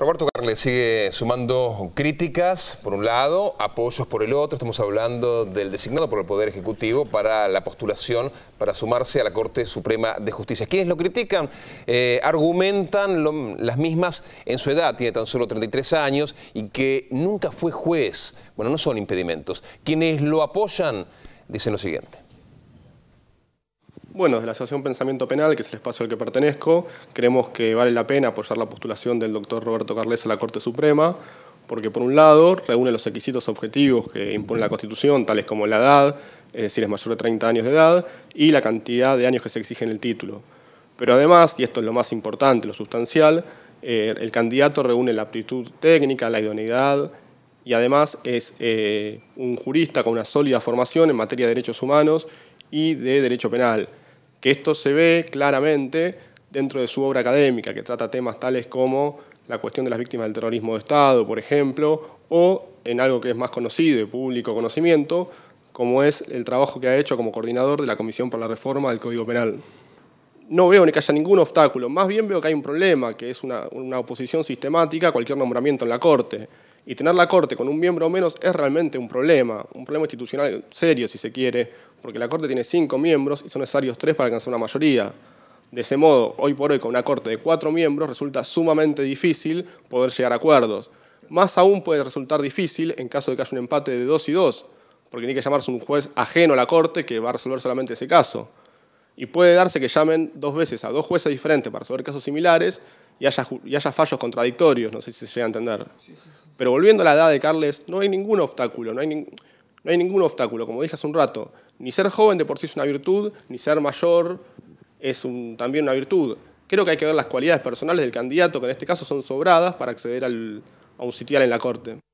Roberto Carles sigue sumando críticas por un lado, apoyos por el otro. Estamos hablando del designado por el Poder Ejecutivo para la postulación para sumarse a la Corte Suprema de Justicia. ¿Quiénes lo critican eh, argumentan las mismas en su edad, tiene tan solo 33 años y que nunca fue juez. Bueno, no son impedimentos. Quienes lo apoyan dicen lo siguiente. Bueno, desde la Asociación Pensamiento Penal, que es el espacio al que pertenezco, creemos que vale la pena apoyar la postulación del doctor Roberto Carles a la Corte Suprema, porque por un lado reúne los requisitos objetivos que impone la Constitución, tales como la edad, es decir, es mayor de 30 años de edad, y la cantidad de años que se exige en el título. Pero además, y esto es lo más importante, lo sustancial, eh, el candidato reúne la aptitud técnica, la idoneidad, y además es eh, un jurista con una sólida formación en materia de derechos humanos y de derecho penal que esto se ve claramente dentro de su obra académica, que trata temas tales como la cuestión de las víctimas del terrorismo de Estado, por ejemplo, o en algo que es más conocido público conocimiento, como es el trabajo que ha hecho como coordinador de la Comisión para la Reforma del Código Penal. No veo ni que haya ningún obstáculo, más bien veo que hay un problema, que es una, una oposición sistemática a cualquier nombramiento en la Corte. Y tener la Corte con un miembro o menos es realmente un problema, un problema institucional serio si se quiere, porque la Corte tiene cinco miembros y son necesarios tres para alcanzar una mayoría. De ese modo, hoy por hoy con una Corte de cuatro miembros resulta sumamente difícil poder llegar a acuerdos. Más aún puede resultar difícil en caso de que haya un empate de dos y dos, porque tiene que llamarse un juez ajeno a la Corte que va a resolver solamente ese caso. Y puede darse que llamen dos veces a dos jueces diferentes para resolver casos similares y haya, fallos contradictorios, no sé si se llega a entender. Pero volviendo a la edad de Carles, no hay ningún obstáculo, no hay, no hay ningún obstáculo, como dije hace un rato. Ni ser joven de por sí es una virtud, ni ser mayor es un, también una virtud. Creo que hay que ver las cualidades personales del candidato, que en este caso son sobradas para acceder a un sitial en la corte.